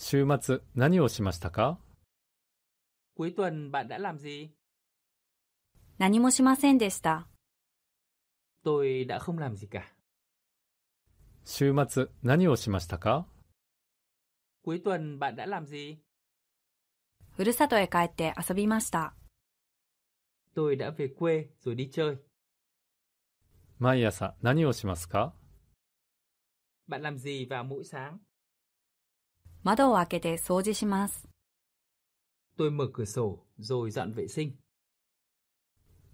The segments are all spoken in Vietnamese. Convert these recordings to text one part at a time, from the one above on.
週末何をしましたか何もしませんでした。週末何をしましたかふるさとへ帰って遊びました。毎朝何をしますか窓を開けて掃除します。Tôi mở cửa sổ rồi dọn vệ sinh.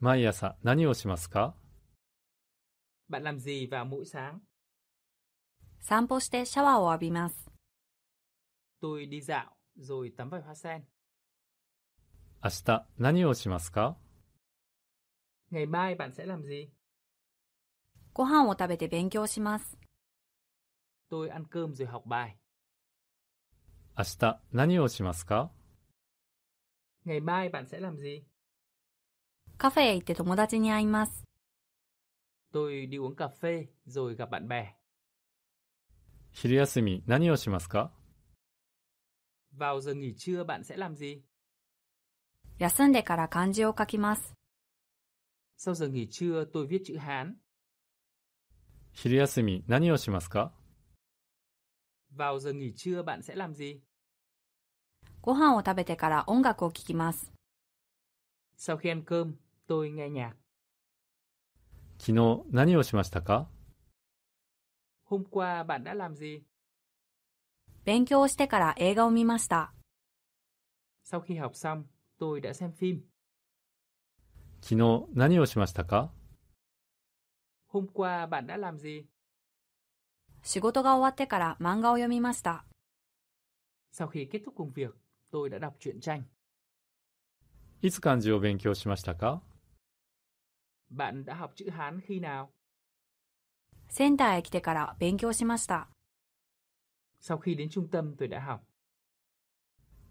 毎朝何をしますか Bạn làm gì vào mỗi sáng? 散歩してシャワーを浴びます。Tôi đi dạo rồi tắm vòi hoa sen. 明日何をしますか Ngày mai bạn sẽ làm gì? ご飯を食べて勉強します。Tôi ăn cơm rồi học bài. 明日何をしますか Ngày mai bạn sẽ làm gì? カフェへ行って友達に会います。Tôi đi uống cà phê rồi gặp bạn bè. 昼休み何をしますか Vào giờ nghỉ trưa bạn sẽ làm gì? 休んでから漢字を書きます。Sau giờ nghỉ trưa tôi viết chữ Hán. 昼休み何をしますか vào giờ nghỉ trưa bạn sẽ làm gì? ご飯を食べてから音楽を聴きます。Sau khi ăn cơm, tôi nghe nhạc. 昨日何をしましたか Hôm qua bạn đã làm gì? 勉強してから映画を見ました。Sau khi học xong, tôi đã xem phim. 昨日何をしましたか Hôm qua bạn đã làm gì? 仕事が終わってから漫画を読みました。Sau khi kết thúc công việc, tôi đã đọc truyện tranh. いつ漢字を勉強しましたか Bạn đã học chữ Hán khi nào? センターへ来てから勉強しました。Sau khi đến trung tâm, tôi đã học.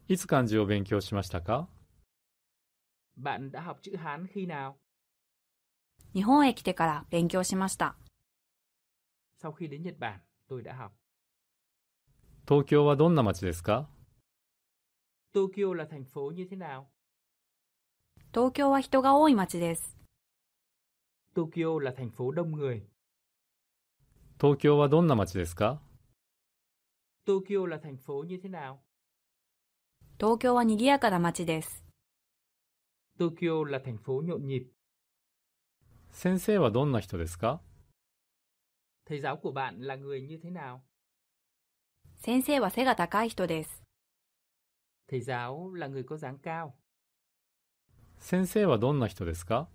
いつ漢字を勉強しましたか Bạn đã học chữ Hán khi nào? 日本へ来てから勉強しました。sau khi đến Nhật Bản, tôi đã học. Tokyo là どんな街ですか? Tokyo là thành phố như thế nào? Tokyo は人が多い街です。Tokyo là thành phố đông người. Tokyo là はどんな街ですか? Tokyo là thành phố như thế nào? Tokyo là nhộn は賑やかな街です。Tokyo là thành phố nhộn nhịp. 先生はどんな人ですか? Thầy giáo của bạn là người như thế nào? 先生は背が高い人です。Thầy giáo là người có dáng cao. 先生はどんな人ですか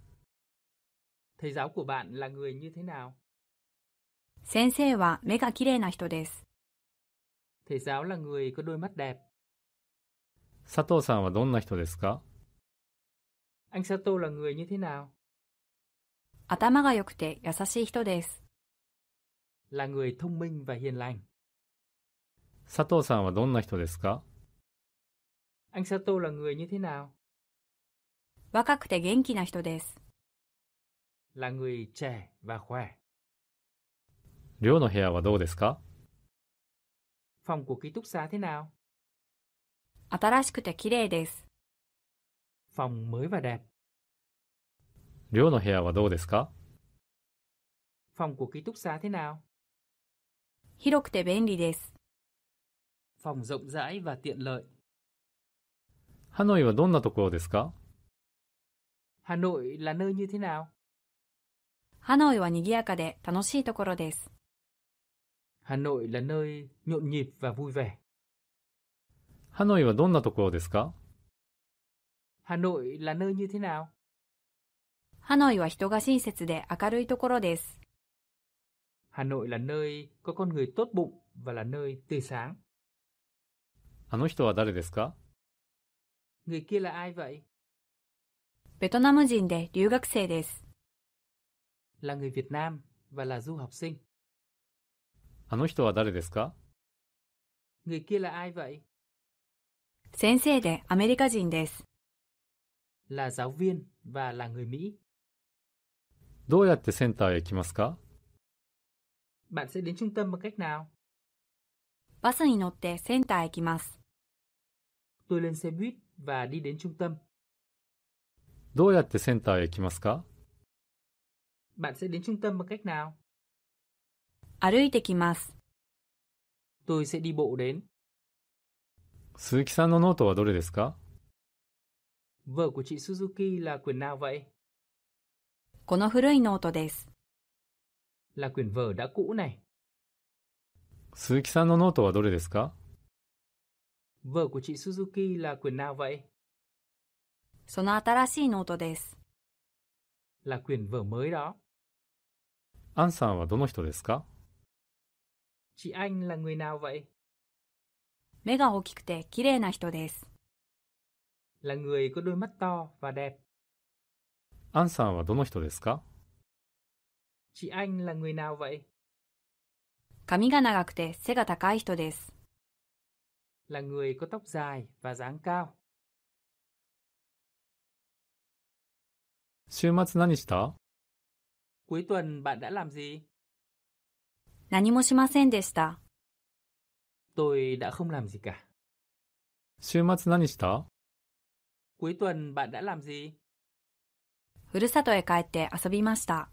Thầy giáo của bạn là người như thế nào? 先生は目がきれいな人です。Thầy giáo là người có đôi mắt đẹp. Sato さんはどんな人ですか Anh Sato là người như thế nào? 頭が良くて優しい人です。là người thông minh và hiền lành. Sato san là どんな人ですか? Anh Sato là người như thế nào? 若くて元気な人です。là người trẻ và khỏe. 寮の部屋はどうですか? Phòng của ký túc xá thế nào? Phòng mới và đẹp. 寮の部屋はどうですか? Phòng của ký túc xá thế nào? 広くて便利です。ハノイはどんなところですかハノイは n ơ やかで楽しいところです。ハノイは人が親切で明るいところです。Hà Nội là nơi có con người tốt bụng và là nơi tươi sáng. あの人は誰ですか Người kia là ai vậy? ベトナム人で留学生です。Là người Việt Nam và là du học sinh. あの人は誰ですか Người kia là ai vậy? 先生でアメリカ人です。Là giáo viên và là người Mỹ. どうやってセンターへ行きますか bạn sẽ đến trung tâm bằng cách nào? バスに乗ってセンターへ行きます。Tôi lên xe buýt và đi đến trung tâm. どうやってセンターへ行きますか Bạn sẽ đến trung tâm bằng cách nào? 歩いてきます。Tôi sẽ đi bộ đến. 鈴木さんのノートはどれですか Vở của chị Suzuki là quyển nào vậy? この古いノートです。là quyển vở đã cũ này. Suzuki, 鈴木さんのノートはどれですか Vở của chị Suzuki là quyển nào vậy? là quyển vở mới đó. アンさんはどの人ですか Chị Anh là người nào vậy? là người có đôi mắt to và đẹp. アンさんはどの人ですか Chị Anh là người nào vậy? 髪が長くて背が高い人です。là người có tóc dài và dáng cao. 週末何した Cuối tuần bạn đã làm gì? 何もしませんでした。Tôi đã không làm gì cả. 週末何した Cuối tuần bạn đã làm gì? ふるさとへ帰って遊びました。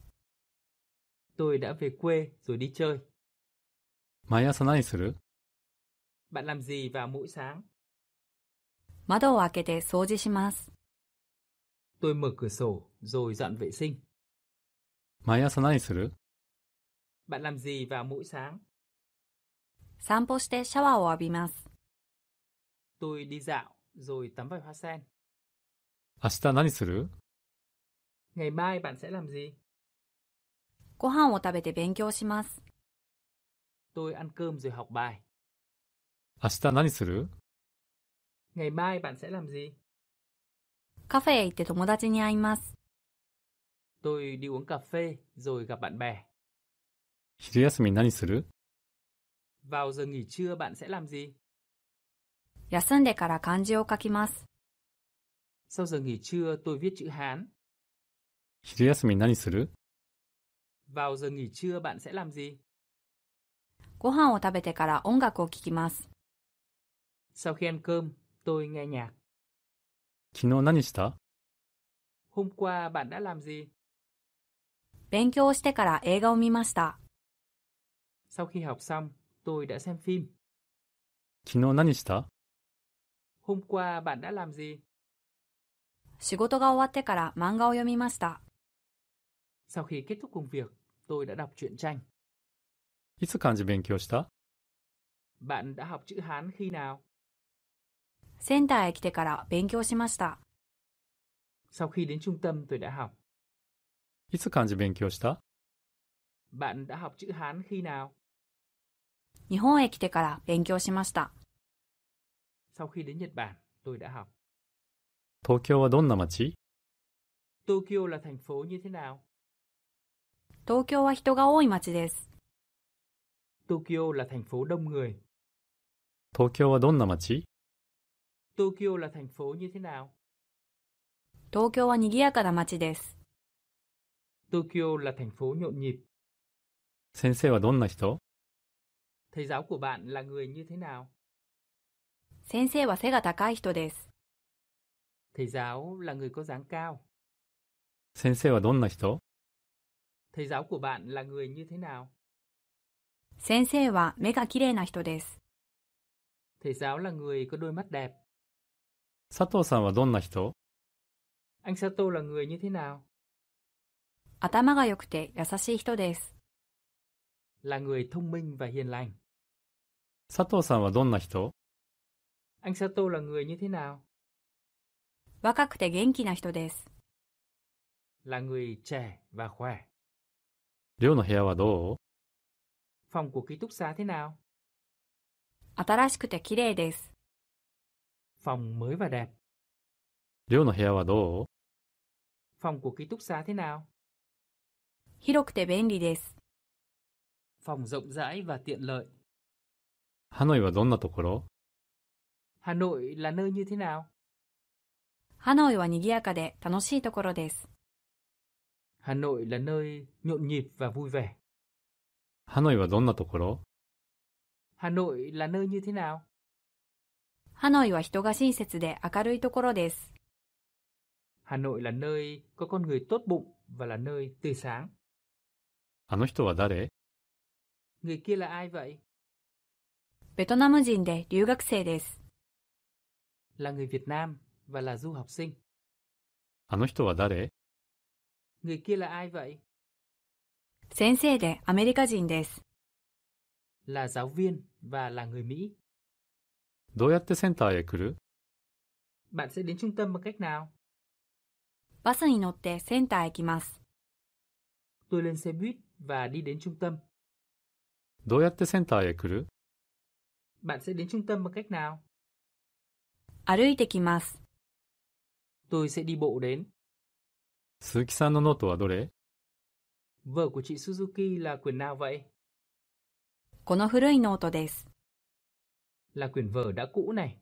Tôi đã về quê rồi đi chơi. Bạn làm gì vào mỗi sáng? 窓を開けて掃除します。Tôi mở cửa sổ rồi dọn vệ sinh. 毎朝何する Bạn làm gì vào mỗi sáng? 散歩してシャワーを浴びます。Tôi đi dạo rồi tắm vòi hoa sen. 明日何する à, Ngày mai bạn sẽ làm gì? ご飯を食べて勉強します。明日何するカフェ行って友達に会います。昼休み何する休んでから漢字を書きます。昼休み何する vào giờ nghỉ trưa bạn sẽ làm gì? ご飯を食べてから音楽を聴きます。Sau khi ăn cơm, tôi nghe nhạc. 昨日何した Hôm qua bạn đã làm gì? 勉強してから映画を見ました。Sau khi học xong, tôi đã xem phim. 昨日何した Hôm qua bạn đã làm gì? 仕事が終わってから漫画を読みました。Sau khi kết thúc công việc, tôi đã đọc truyện tranh. いつ漢字勉強した Bạn đã học chữ Hán khi nào? センターへ来てから勉強しました。Sau khi đến trung tâm tôi đã học. いつ漢字勉強した Bạn đã học chữ Hán khi nào? 日本へ来てから勉強しました。Sau khi đến Nhật Bản, tôi đã học. Tokyo Tokyo là thành phố như thế nào? 東京は人が多い街です。Tokyo là thành phố đông người. Tokyo はどんな街 Tokyo là thành phố như thế nào? Tokyo は賑やかな街です。Tokyo là thành phố nhộn nhịp. 先生はどんな人 Thầy giáo của bạn là người như thế nào? 先生は背が高い人です。Thầy giáo là người có dáng cao. 先生はどんな人 Thầy giáo của bạn là người như thế nào? 先生は目がきれいな人です。Thầy giáo là người có đôi mắt đẹp. Sato-san là どんな人? Anh Sato là người như thế nào? 頭が良くて優しい人です。là người thông minh và hiền lành. Sato-san là どんな人? Anh Sato là người như thế nào? 若くて元気な人です。là người trẻ và khỏe. 寮の部屋はどう Phòng của ký túc xá thế nào? 新しくて綺麗です。Phòng mới và đẹp. 寮の部屋はどう Phòng của ký túc xá thế nào? 広くて便利です。Phòng rộng rãi và tiện lợi. ハノイはどんなところ Hà Nội là nơi như thế nào? ハノイは賑やかで楽しいところです。Hà Nội là nơi nhộn nhịp và vui vẻ. Hà Nội là đón to Hà Nội là nơi như thế nào? Hà Nội là 人が親切で明るいところです。Hà Nội là nơi có con người tốt bụng và là nơi tươi sáng. あの人は誰 Người kia là ai vậy? Là người Việt Nam và là du học sinh. あの人は誰 Người kia là ai vậy? Là giáo viên và là người Mỹ. どうやってセンターへ来る Bạn sẽ đến trung tâm bằng cách nào? バスに乗ってセンターへ来ます。Tôi lên xe buýt và đi đến trung tâm. どうやってセンターへ来る Bạn sẽ đến trung tâm bằng cách nào? 歩いてきます。Tôi sẽ đi bộ đến. 鈴木さんのノートはどれ Vở của chị Suzuki là quyển nào vậy? この古いノートです。Là quyển vở đã cũ này.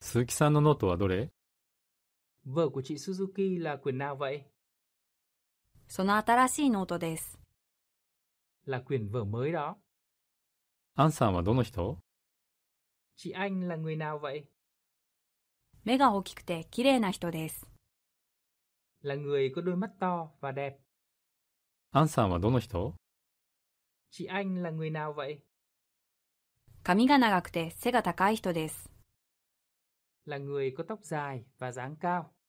鈴木さんのノートはどれ Vở của chị Suzuki là quyển nào vậy? その新しいノートです。Là quyển vở mới đó. アンさんはどの人 Chị Anh là người nào vậy? 目が大きくて綺麗な人です。là người có đôi mắt to và đẹp. An san là どの人? Chị anh là người nào vậy? Là người có tóc dài và dáng cao.